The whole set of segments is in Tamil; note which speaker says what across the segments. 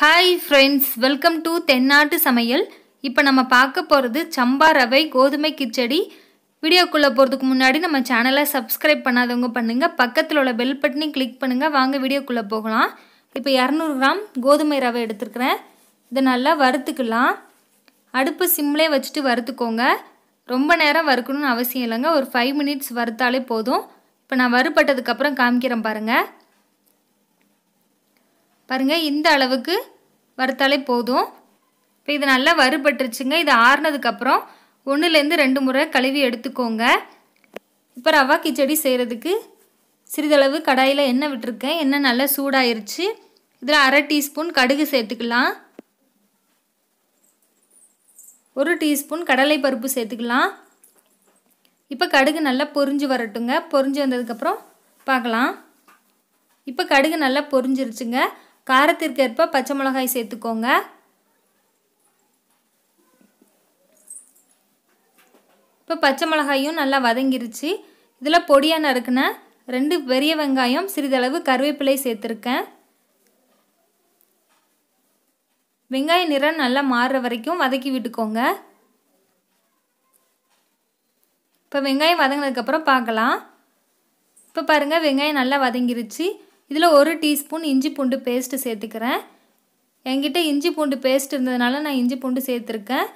Speaker 1: ஹாய் ஃப்ரெண்ட்ஸ் வெல்கம் டு தென்னாட்டு சமையல் இப்போ நம்ம பார்க்க போகிறது சம்பா ரவை கோதுமை கிச்சடி வீடியோக்குள்ளே போகிறதுக்கு முன்னாடி நம்ம சேனலை சப்ஸ்கிரைப் பண்ணாதவங்க பண்ணுங்கள் பக்கத்தில் உள்ள பெல் பட்டனையும் கிளிக் பண்ணுங்கள் வாங்க வீடியோக்குள்ளே போகலாம் இப்போ இரநூறு கிராம் கோதுமை ரவை எடுத்துருக்குறேன் இதை நல்லா வறுத்துக்கலாம் அடுப்பு சிம்லே வச்சுட்டு வறுத்துக்கோங்க ரொம்ப நேரம் வறுக்கணும்னு அவசியம் இல்லைங்க ஒரு ஃபைவ் மினிட்ஸ் வறுத்தாலே போதும் இப்போ நான் வறுபட்டதுக்கப்புறம் காமிக்கிறேன் பாருங்கள் பாருங்கள் இந்த அளவுக்கு வறுத்தாலே போதும் இப்போ இது நல்லா வறுபட்டுருச்சுங்க இது ஆறுனதுக்கப்புறம் ஒன்றுலேருந்து ரெண்டு முறை கழுவி எடுத்துக்கோங்க இப்போ ரவா கிச்சடி செய்கிறதுக்கு சிறிதளவு கடாயில் எண்ணெய் விட்டுருக்கேன் எண்ணெய் நல்லா சூடாயிருச்சு இதில் அரை டீஸ்பூன் கடுகு சேர்த்துக்கலாம் ஒரு டீஸ்பூன் கடலை பருப்பு சேர்த்துக்கலாம் இப்போ கடுகு நல்லா பொரிஞ்சு வரட்டுங்க பொரிஞ்சு வந்ததுக்கப்புறம் பார்க்கலாம் இப்போ கடுகு நல்லா பொறிஞ்சிருச்சுங்க காரத்திற்கேற்ப பச்சை மிளகாய் சேர்த்துக்கோங்க இப்போ பச்சை மிளகாயும் நல்லா வதங்கிருச்சு இதில் பொடியாக நறுக்குன ரெண்டு பெரிய வெங்காயம் சிறிதளவு கருவேப்பிலை சேர்த்துருக்கேன் வெங்காய நிறம் நல்லா மாறுற வரைக்கும் வதக்கி விட்டுக்கோங்க இப்போ வெங்காயம் வதங்கினதுக்கப்புறம் பார்க்கலாம் இப்போ பாருங்கள் வெங்காயம் நல்லா வதங்கிருச்சு இதில் ஒரு டீஸ்பூன் இஞ்சி பூண்டு பேஸ்ட்டு சேர்த்துக்கிறேன் என்கிட்ட இஞ்சி பூண்டு பேஸ்ட் இருந்ததுனால நான் இஞ்சி பூண்டு சேர்த்துருக்கேன்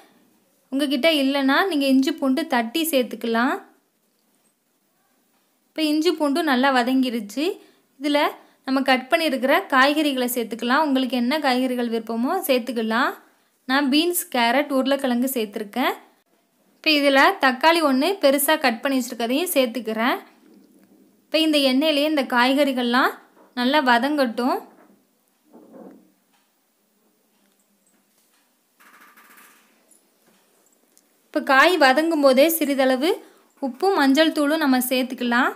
Speaker 1: உங்ககிட்ட இல்லைன்னா நீங்கள் இஞ்சி பூண்டு தட்டி சேர்த்துக்கலாம் இப்போ இஞ்சி பூண்டும் நல்லா வதங்கிருச்சு இதில் நம்ம கட் பண்ணியிருக்கிற காய்கறிகளை சேர்த்துக்கலாம் உங்களுக்கு என்ன காய்கறிகள் விருப்பமோ சேர்த்துக்கலாம் நான் பீன்ஸ் கேரட் உருளைக்கிழங்கு சேர்த்துருக்கேன் இப்போ இதில் தக்காளி ஒன்று பெருசாக கட் பண்ணி வச்சுருக்கதையும் சேர்த்துக்கிறேன் இப்போ இந்த எண்ணெயிலேயே இந்த காய்கறிகள்லாம் நல்லா வதங்கட்டும் இப்போ காய் வதங்கும் போதே சிறிதளவு உப்பும் மஞ்சள் தூளும் நம்ம சேர்த்துக்கலாம்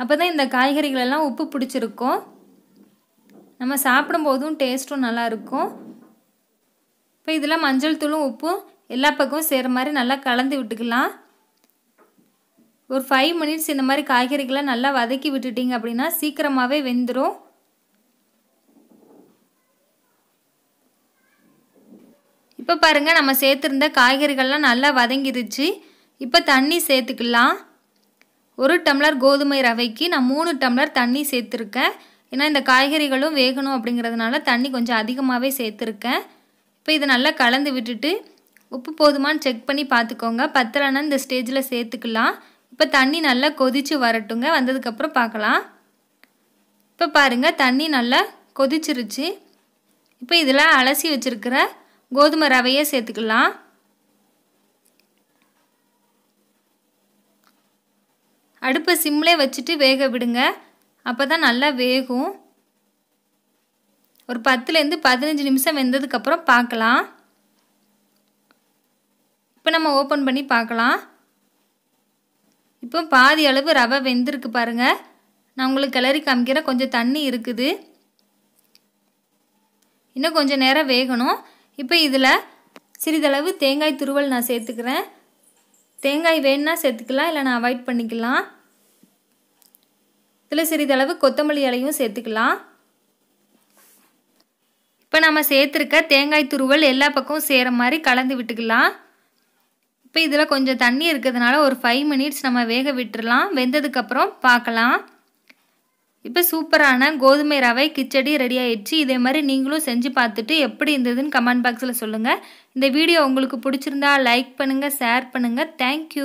Speaker 1: அப்போ தான் இந்த காய்கறிகளெல்லாம் உப்பு பிடிச்சிருக்கும் நம்ம சாப்பிடும்போதும் டேஸ்ட்டும் நல்லாயிருக்கும் இப்போ இதெல்லாம் மஞ்சள் தூளும் உப்பும் எல்லா பக்கமும் சேர்கிற மாதிரி நல்லா கலந்து விட்டுக்கலாம் ஒரு ஃபைவ் மினிட்ஸ் இந்த மாதிரி காய்கறிகளை நல்லா வதக்கி விட்டுட்டிங்க அப்படின்னா சீக்கிரமாகவே வெந்துடும் இப்போ பாருங்கள் நம்ம சேர்த்துருந்த காய்கறிகள்லாம் நல்லா வதங்கிருச்சு இப்போ தண்ணி சேர்த்துக்கலாம் ஒரு டம்ளர் கோதுமை ரவைக்கு நான் மூணு டம்ளர் தண்ணி சேர்த்துருக்கேன் ஏன்னா இந்த காய்கறிகளும் வேகணும் அப்படிங்கிறதுனால தண்ணி கொஞ்சம் அதிகமாகவே சேர்த்துருக்கேன் இப்போ இதை நல்லா கலந்து விட்டுட்டு உப்பு போதுமான்னு செக் பண்ணி பார்த்துக்கோங்க பத்திரம்னா இந்த ஸ்டேஜில் சேர்த்துக்கலாம் இப்போ தண்ணி நல்லா கொதித்து வரட்டுங்க வந்ததுக்கப்புறம் பார்க்கலாம் இப்போ பாருங்கள் தண்ணி நல்லா கொதிச்சிருச்சு இப்போ இதில் அலசி வச்சுருக்கிற கோதுமை ரவையை சேர்த்துக்கலாம் அடுப்பை சிம்லே வச்சுட்டு வேக விடுங்க அப்போ தான் நல்லா வேகும் ஒரு பத்துலேருந்து பதினஞ்சு நிமிஷம் வெந்ததுக்கப்புறம் பார்க்கலாம் இப்போ நம்ம ஓப்பன் பண்ணி பார்க்கலாம் இப்போ பாதி அளவு ரவை வெந்திருக்கு பாருங்கள் நான் உங்களுக்கு கிளறி காமிக்கிறேன் கொஞ்சம் தண்ணி இருக்குது இன்னும் கொஞ்சம் நேரம் வேகணும் இப்போ இதில் சிறிதளவு தேங்காய் துருவல் நான் சேர்த்துக்கிறேன் தேங்காய் வேணுன்னா சேர்த்துக்கலாம் இல்லை நான் அவாய்ட் பண்ணிக்கலாம் இதில் சிறிதளவு கொத்தமல்லி இலையும் சேர்த்துக்கலாம் இப்போ நம்ம சேர்த்துருக்க தேங்காய் துருவல் எல்லா பக்கமும் சேர மாதிரி கலந்து விட்டுக்கலாம் இப்போ இதில் கொஞ்சம் தண்ணி இருக்கிறதுனால ஒரு ஃபைவ் மினிட்ஸ் நம்ம வேக விட்டுடலாம் வெந்ததுக்கப்புறம் பார்க்கலாம் இப்போ சூப்பரான கோதுமை ரவை கிச்சடி ரெடி ஆயிடுச்சு இதே மாதிரி நீங்களும் செஞ்சு பார்த்துட்டு எப்படி இருந்ததுன்னு கமெண்ட் பாக்ஸில் சொல்லுங்கள் இந்த வீடியோ உங்களுக்கு பிடிச்சிருந்தா லைக் பண்ணுங்கள் ஷேர் பண்ணுங்கள் தேங்க்யூ